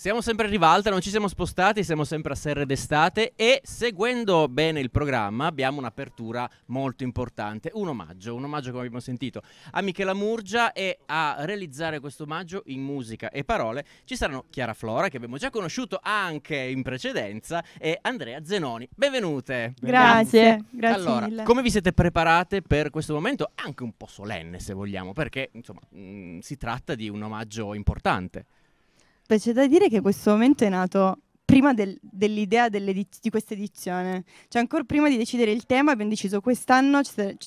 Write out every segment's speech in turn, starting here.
Siamo sempre in rivalta, non ci siamo spostati, siamo sempre a Serre d'estate e seguendo bene il programma abbiamo un'apertura molto importante, un omaggio, un omaggio come abbiamo sentito a Michela Murgia e a realizzare questo omaggio in musica e parole ci saranno Chiara Flora che abbiamo già conosciuto anche in precedenza e Andrea Zenoni. Benvenute! Grazie, grazie. Allora, mille. come vi siete preparate per questo momento anche un po' solenne se vogliamo perché insomma mh, mm, si tratta di un omaggio importante? Purtroppo c'è da dire che questo momento è nato prima del, dell'idea di questa edizione, cioè ancora prima di decidere il tema abbiamo deciso quest'anno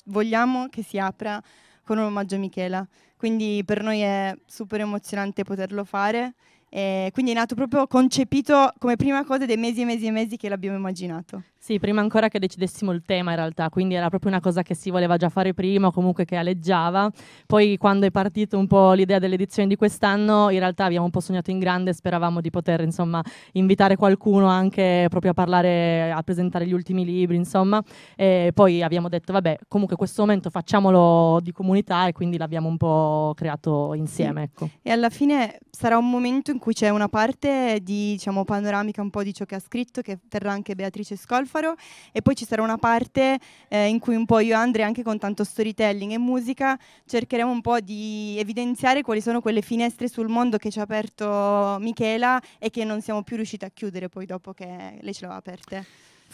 vogliamo che si apra con un omaggio a Michela, quindi per noi è super emozionante poterlo fare, e quindi è nato proprio concepito come prima cosa dei mesi e mesi e mesi che l'abbiamo immaginato. Sì, prima ancora che decidessimo il tema in realtà, quindi era proprio una cosa che si voleva già fare prima o comunque che aleggiava. Poi quando è partita un po' l'idea dell'edizione di quest'anno, in realtà abbiamo un po' sognato in grande, speravamo di poter insomma invitare qualcuno anche proprio a parlare, a presentare gli ultimi libri, insomma. E poi abbiamo detto, vabbè, comunque questo momento facciamolo di comunità e quindi l'abbiamo un po' creato insieme. Ecco. E alla fine sarà un momento in cui c'è una parte di, diciamo, panoramica un po' di ciò che ha scritto, che terrà anche Beatrice Scolfo. Scafaro e poi ci sarà una parte eh, in cui un po' io e Andre anche con tanto storytelling e musica cercheremo un po' di evidenziare quali sono quelle finestre sul mondo che ci ha aperto Michela e che non siamo più riusciti a chiudere poi dopo che lei ce l'aveva aperte.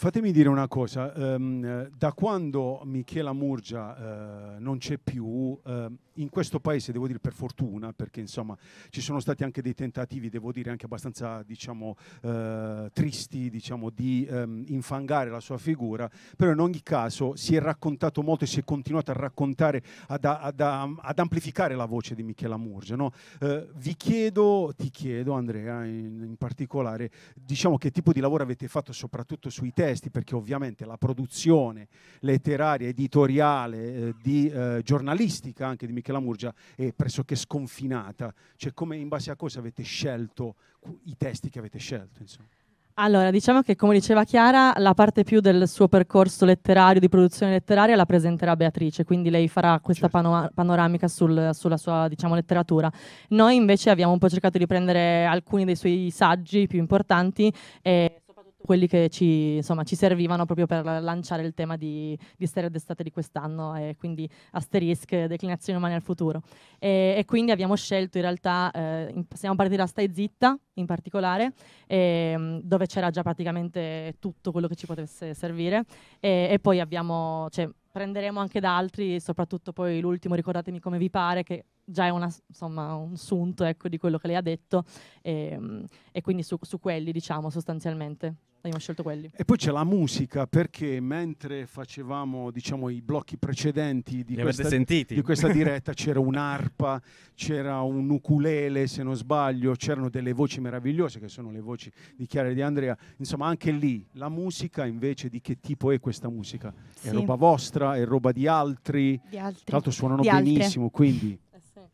Fatemi dire una cosa, ehm, eh, da quando Michela Murgia eh, non c'è più, eh, in questo paese devo dire per fortuna, perché insomma ci sono stati anche dei tentativi, devo dire anche abbastanza diciamo, eh, tristi, diciamo, di ehm, infangare la sua figura, però in ogni caso si è raccontato molto e si è continuato a raccontare, ad, ad, ad, ad amplificare la voce di Michela Murgia. No? Eh, vi chiedo, ti chiedo Andrea in, in particolare, diciamo che tipo di lavoro avete fatto soprattutto sui temi, testi, perché ovviamente la produzione letteraria, editoriale, eh, di, eh, giornalistica anche di Michela Murgia è pressoché sconfinata. Cioè come in base a cosa avete scelto i testi che avete scelto? Insomma. Allora, diciamo che come diceva Chiara, la parte più del suo percorso letterario, di produzione letteraria, la presenterà Beatrice, quindi lei farà questa certo. pano- panoramica sul, sulla sua diciamo, letteratura. Noi invece abbiamo un po' cercato di prendere alcuni dei suoi saggi più importanti e quelli che ci, insomma, ci, servivano proprio per lanciare il tema di, di Stereo d'estate di quest'anno e quindi Asterisk, Declinazioni Umane al Futuro. E, e quindi abbiamo scelto in realtà, eh, in, siamo partiti da Stai Zitta in particolare, eh, dove c'era già praticamente tutto quello che ci potesse servire e, e poi abbiamo... Cioè, prenderemo anche da altri, soprattutto poi l'ultimo Ricordatemi come vi pare, che già è una, insomma, un sunto ecco, di quello che lei ha detto e, ehm, e quindi su, su, quelli diciamo sostanzialmente abbiamo scelto quelli. E poi c'è la musica perché mentre facevamo diciamo, i blocchi precedenti di, questa, di questa, diretta c'era un'arpa, c'era un ukulele se non sbaglio, c'erano delle voci meravigliose che sono le voci di Chiara e di Andrea, insomma anche lì la musica invece di che tipo è questa musica? È roba vostra, è roba di altri? Di altri. Tra l'altro suonano di benissimo, altre. quindi...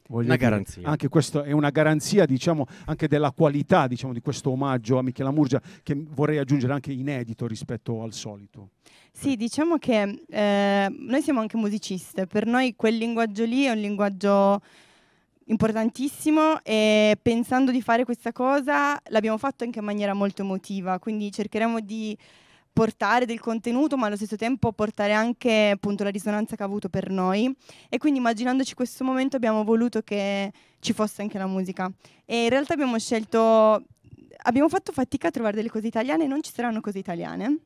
Voglio una dire, garanzia. Anche questo è una garanzia, diciamo, anche della qualità diciamo, di questo omaggio a Michela Murgia, che vorrei aggiungere anche inedito rispetto al solito. Sì, diciamo che eh, noi siamo anche musiciste, per noi quel linguaggio lì è un linguaggio importantissimo e pensando di fare questa cosa l'abbiamo fatto anche in maniera molto emotiva, quindi cercheremo di portare del contenuto, ma allo stesso tempo portare anche appunto la risonanza che ha avuto per noi. E quindi immaginandoci questo momento abbiamo voluto che ci fosse anche la musica. E in realtà abbiamo scelto, abbiamo fatto fatica a trovare delle cose italiane, non ci saranno cose italiane.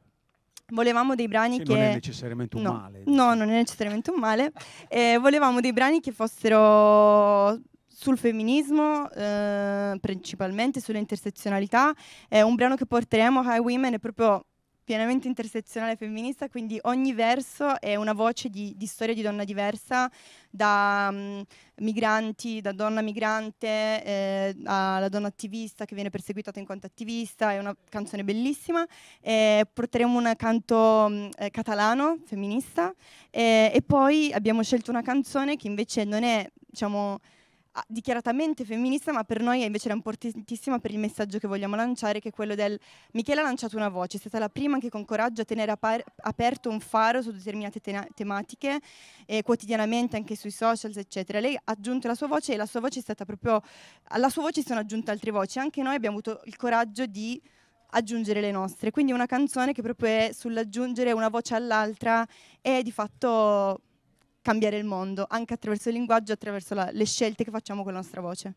Volevamo dei brani sì, che... Non è necessariamente un no, male. No, non è necessariamente un male. Eh, volevamo dei brani che fossero sul femminismo, eh, principalmente sull'intersezionalità. intersezionalità. Eh, un brano che porteremo, High Women, è proprio pienamente intersezionale femminista, quindi ogni verso è una voce di, di storia di donna diversa, da um, migranti, da donna migrante, eh, alla donna attivista che viene perseguitata in quanto attivista, è una canzone bellissima. Eh, porteremo un canto mm, eh, catalano, femminista, e poi abbiamo scelto una canzone che invece non è, diciamo, Ah, dichiaratamente femminista, ma per noi invece era importantissima per il messaggio che vogliamo lanciare, che è quello del Michele ha lanciato una voce, è stata la prima anche con coraggio a tenere aperto un faro su determinate te tematiche, eh, quotidianamente anche sui social, eccetera. Lei ha aggiunto la sua voce e la sua voce è stata proprio, alla sua voce sono aggiunte altre voci, anche noi abbiamo avuto il coraggio di aggiungere le nostre, quindi una canzone che proprio è sull'aggiungere una voce all'altra e di fatto cambiare il mondo, anche attraverso il linguaggio, attraverso la, le scelte che facciamo con la nostra voce.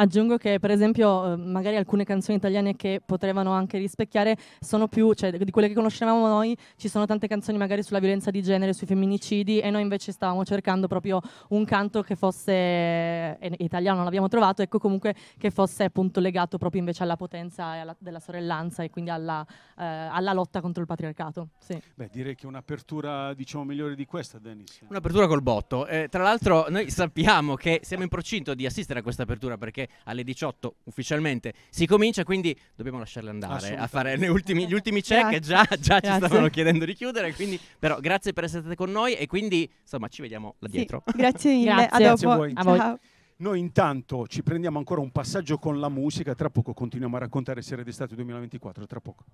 Aggiungo che per esempio eh, magari alcune canzoni italiane che potevano anche rispecchiare sono più, cioè di quelle che conoscevamo noi ci sono tante canzoni magari sulla violenza di genere, sui femminicidi e noi invece stavamo cercando proprio un canto che fosse eh, italiano, non l'abbiamo trovato, ecco comunque che fosse appunto legato proprio invece alla potenza alla, della sorellanza e quindi alla, eh, alla lotta contro il patriarcato. Sì. Beh, direi che un'apertura diciamo migliore di questa, Dennis. Un'apertura col botto. Eh, tra l'altro noi sappiamo che siamo in procinto di assistere a questa apertura perché alle 18 ufficialmente si comincia, quindi dobbiamo lasciarle andare a fare ultimi, gli ultimi check, già, già ci stavano chiedendo di chiudere, quindi però grazie per essere stati con noi e quindi insomma ci vediamo là dietro. Sì, grazie mille, grazie. a dopo. Grazie a Ciao. Noi intanto ci prendiamo ancora un passaggio con la musica, tra poco continuiamo a raccontare Serie d'estate 2024, tra poco.